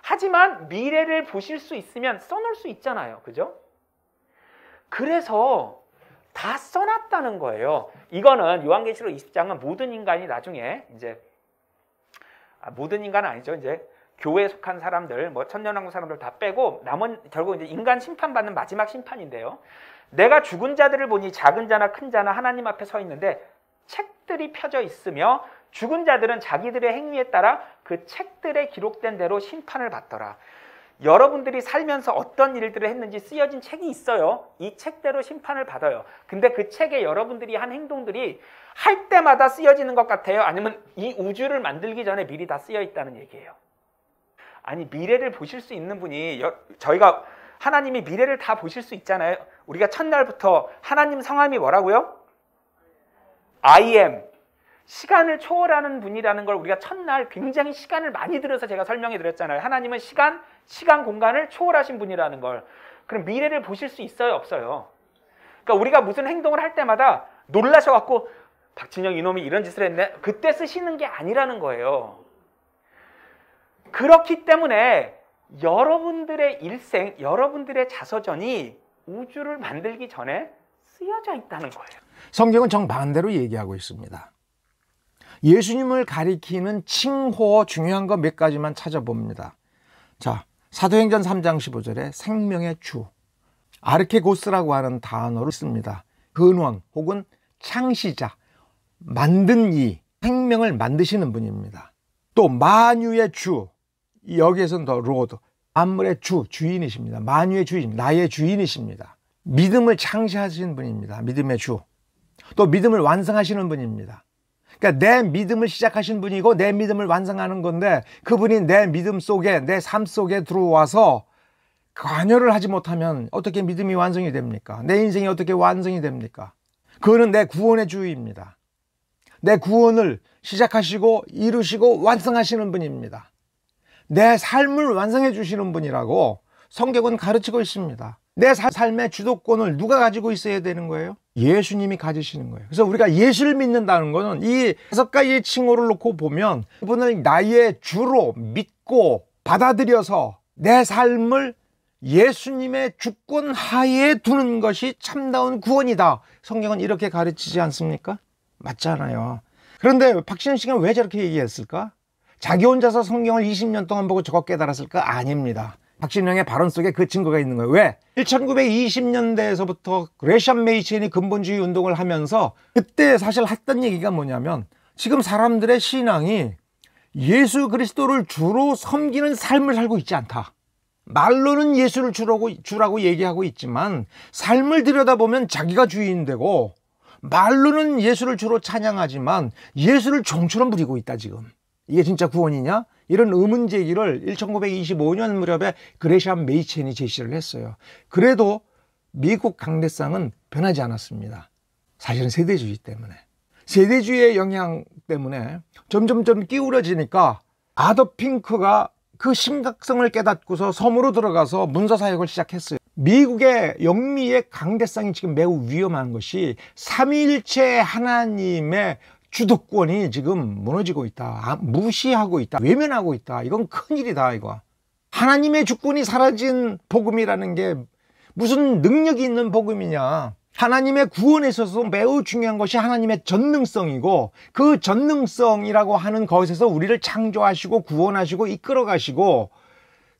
하지만 미래를 보실 수 있으면 써놓을 수 있잖아요. 그죠? 그래서 다 써놨다는 거예요. 이거는 요한계시록 20장은 모든 인간이 나중에 이제 아, 모든 인간은 아니죠. 이제 교회에 속한 사람들, 뭐 천년왕국 사람들 다 빼고 남은 결국 이제 인간 심판받는 마지막 심판인데요. 내가 죽은 자들을 보니 작은 자나 큰 자나 하나님 앞에 서 있는데 책들이 펴져 있으며 죽은 자들은 자기들의 행위에 따라 그 책들에 기록된 대로 심판을 받더라. 여러분들이 살면서 어떤 일들을 했는지 쓰여진 책이 있어요. 이 책대로 심판을 받아요. 근데 그 책에 여러분들이 한 행동들이 할 때마다 쓰여지는 것 같아요. 아니면 이 우주를 만들기 전에 미리 다 쓰여 있다는 얘기예요. 아니 미래를 보실 수 있는 분이 저희가 하나님이 미래를 다 보실 수 있잖아요. 우리가 첫날부터 하나님 성함이 뭐라고요? I am. 시간을 초월하는 분이라는 걸 우리가 첫날 굉장히 시간을 많이 들여서 제가 설명해 드렸잖아요. 하나님은 시간 시간 공간을 초월하신 분이라는 걸 그럼 미래를 보실 수 있어요 없어요 그러니까 우리가 무슨 행동을 할 때마다 놀라셔 갖고 박진영 이놈이 이런 짓을 했네 그때 쓰시는 게 아니라는 거예요 그렇기 때문에 여러분들의 일생 여러분들의 자서전이 우주를 만들기 전에 쓰여져 있다는 거예요 성경은 정반대로 얘기하고 있습니다 예수님을 가리키는 칭호 중요한 거 몇 가지만 찾아봅니다 자 사도행전 3장 15절에 생명의 주 아르케고스라고 하는 단어를 씁니다. 근원 혹은 창시자 만든 이 생명을 만드시는 분입니다. 또 만유의 주 여기에서는 더 로드 만물의 주 주인이십니다. 만유의 주인 나의 주인이십니다. 믿음을 창시하시는 분입니다. 믿음의 주. 또 믿음을 완성하시는 분입니다. 그러니까 내 믿음을 시작하신 분이고 내 믿음을 완성하는 건데 그분이 내 믿음 속에 내 삶 속에 들어와서 관여를 하지 못하면 어떻게 믿음이 완성이 됩니까? 내 인생이 어떻게 완성이 됩니까? 그거는 내 구원의 주입니다. 내 구원을 시작하시고 이루시고 완성하시는 분입니다. 내 삶을 완성해 주시는 분이라고 성격은 가르치고 있습니다. 내 삶의 주도권을 누가 가지고 있어야 되는 거예요? 예수님이 가지시는 거예요. 그래서 우리가 예수를 믿는다는 거는 이 다섯 가지 의 칭호를 놓고 보면 그분을 나의 주로 믿고 받아들여서 내 삶을 예수님의 주권 하에 두는 것이 참다운 구원이다. 성경은 이렇게 가르치지 않습니까? 맞잖아요. 그런데 박신영 씨가 왜 저렇게 얘기했을까? 자기 혼자서 성경을 20년 동안 보고 저거 깨달았을까? 아닙니다. 박진영의 발언 속에 그 증거가 있는 거예요. 왜? 1920년대에서부터 레시안 메이첸이 근본주의 운동을 하면서 그때 사실 했던 얘기가 뭐냐면 지금 사람들의 신앙이 예수 그리스도를 주로 섬기는 삶을 살고 있지 않다. 말로는 예수를 주라고, 주라고 얘기하고 있지만 삶을 들여다보면 자기가 주인되고 말로는 예수를 주로 찬양하지만 예수를 종처럼 부리고 있다 지금. 이게 진짜 구원이냐? 이런 의문 제기를 1925년 무렵에 그레시안 메이첸이 제시를 했어요. 그래도 미국 강대상은 변하지 않았습니다. 사실은 세대주의 때문에. 세대주의의 영향 때문에 점점점 끼우러지니까 아더 핑크가 그 심각성을 깨닫고서 섬으로 들어가서 문서사역을 시작했어요. 미국의 영미의 강대상이 지금 매우 위험한 것이 삼일체 하나님의 주도권이 지금 무너지고 있다 아, 무시하고 있다 외면하고 있다 이건 큰일이다 이거 하나님의 주권이 사라진 복음이라는 게 무슨 능력이 있는 복음이냐 하나님의 구원에 있어서 매우 중요한 것이 하나님의 전능성이고 그 전능성이라고 하는 것에서 우리를 창조하시고 구원하시고 이끌어 가시고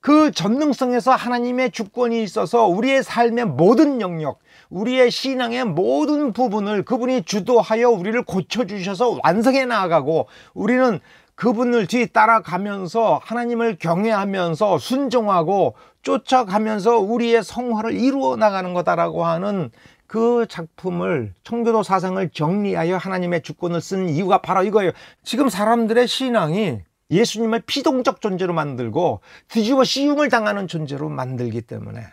그 전능성에서 하나님의 주권이 있어서 우리의 삶의 모든 영역 우리의 신앙의 모든 부분을 그분이 주도하여 우리를 고쳐주셔서 완성해 나아가고 우리는 그분을 뒤 따라가면서 하나님을 경외하면서 순종하고 쫓아가면서 우리의 성화를 이루어 나가는 거다라고 하는 그 작품을 청교도 사상을 정리하여 하나님의 주권을 쓴 이유가 바로 이거예요. 지금 사람들의 신앙이 예수님을 피동적 존재로 만들고 뒤집어 씌움을 당하는 존재로 만들기 때문에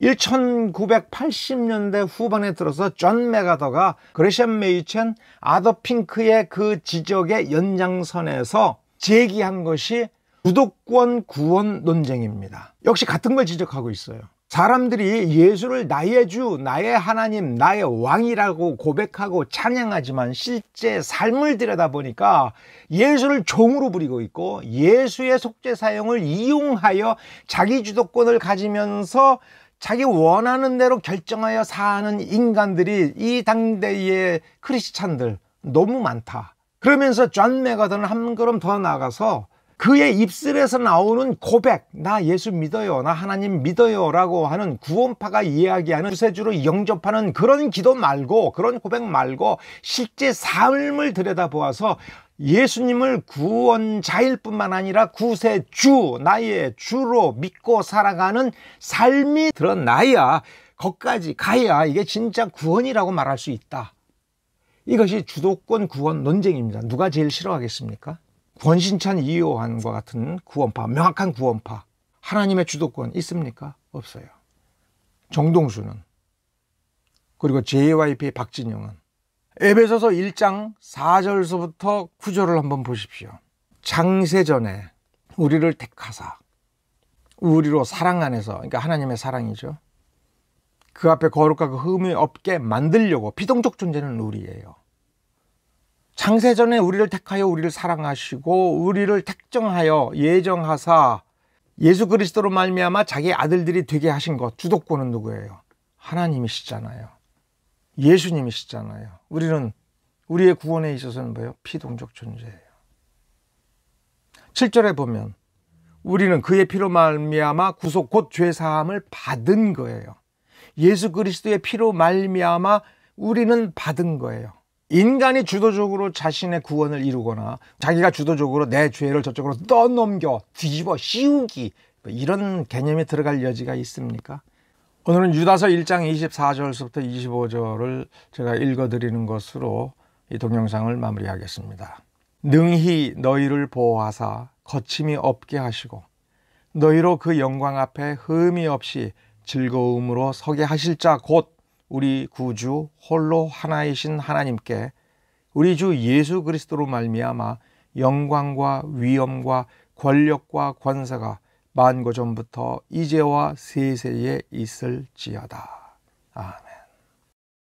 1980년대 후반에 들어서 존 메가더가 그레션 메이첸 아더핑크의 그 지적의 연장선에서 제기한 것이 주도권 구원 논쟁입니다. 역시 같은 걸 지적하고 있어요. 사람들이 예수를 나의 주, 나의 하나님, 나의 왕이라고 고백하고 찬양하지만 실제 삶을 들여다보니까 예수를 종으로 부리고 있고 예수의 속죄 사용을 이용하여 자기 주도권을 가지면서 자기 원하는 대로 결정하여 사는 인간들이 이 당대의 크리스찬들 너무 많다. 그러면서 존 메가더는 한 걸음 더 나아가서 그의 입술에서 나오는 고백, 나 예수 믿어요, 나 하나님 믿어요 라고 하는 구원파가 이야기하는 주세주로 영접하는 그런 기도 말고, 그런 고백 말고, 실제 삶을 들여다보아서 예수님을 구원자일 뿐만 아니라 구세주, 나의 주로 믿고 살아가는 삶이 드러나야, 거기까지 가야 이게 진짜 구원이라고 말할 수 있다. 이것이 주도권 구원 논쟁입니다. 누가 제일 싫어하겠습니까? 권신찬 이요환과 같은 구원파, 명확한 구원파. 하나님의 주도권 있습니까? 없어요. 정동수는. 그리고 JYP의 박진영은. 에베소서 1장 4절서부터 9절을 한번 보십시오. 장세전에 우리를 택하사 우리로 사랑 안에서 그러니까 하나님의 사랑이죠. 그 앞에 거룩하고 그 흠이 없게 만들려고 비동적 존재는 우리예요. 창세전에 우리를 택하여 우리를 사랑하시고 우리를 택정하여 예정하사 예수 그리스도로 말미암아 자기 아들들이 되게 하신 것 주도권은 누구예요? 하나님이시잖아요. 예수님이시잖아요. 우리는 우리의 구원에 있어서는 뭐예요? 피동적 존재예요. 7절에 보면 우리는 그의 피로 말미암아 구속 곧 죄 사함을 받은 거예요. 예수 그리스도의 피로 말미암아 우리는 받은 거예요. 인간이 주도적으로 자신의 구원을 이루거나 자기가 주도적으로 내 죄를 저쪽으로 떠넘겨 뒤집어 씌우기 뭐 이런 개념이 들어갈 여지가 있습니까? 오늘은 유다서 1장 24절부터 25절을 제가 읽어드리는 것으로 이 동영상을 마무리하겠습니다. 능히 너희를 보호하사 거침이 없게 하시고 너희로 그 영광 앞에 흠이 없이 즐거움으로 서게 하실 자 곧 우리 구주 홀로 하나이신 하나님께 우리 주 예수 그리스도로 말미암아 영광과 위엄과 권력과 권세가 만고 전부터 이제와 세세에 있을지어다. 아멘.